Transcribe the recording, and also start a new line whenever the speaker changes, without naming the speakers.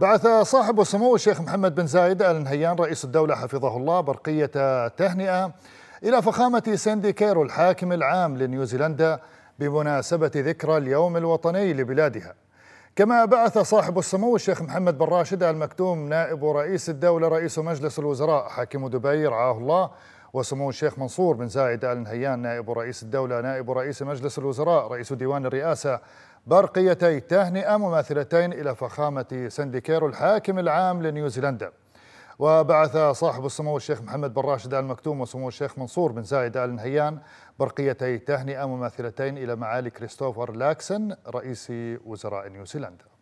بعث صاحب السمو الشيخ محمد بن زايد ال نهيان رئيس الدوله حفظه الله برقيه تهنئه الى فخامه ساندي كيرو الحاكم العام لنيوزيلندا بمناسبه ذكرى اليوم الوطني لبلادها. كما بعث صاحب السمو الشيخ محمد بن راشد ال مكتوم نائب رئيس الدوله رئيس مجلس الوزراء حاكم دبي رعاه الله وسمو الشيخ منصور بن زايد آل نهيان نائب رئيس الدولة نائب رئيس مجلس الوزراء رئيس ديوان الرئاسة برقيتي تهنئة مماثلتين إلى فخامة سنديكيرو الحاكم العام لنيوزيلندا وبعث صاحب السمو الشيخ محمد بن راشد آل مكتوم وسمو الشيخ منصور بن زايد آل نهيان برقيتي تهنئة مماثلتين إلى معالي كريستوفر لاكسن رئيس وزراء نيوزيلندا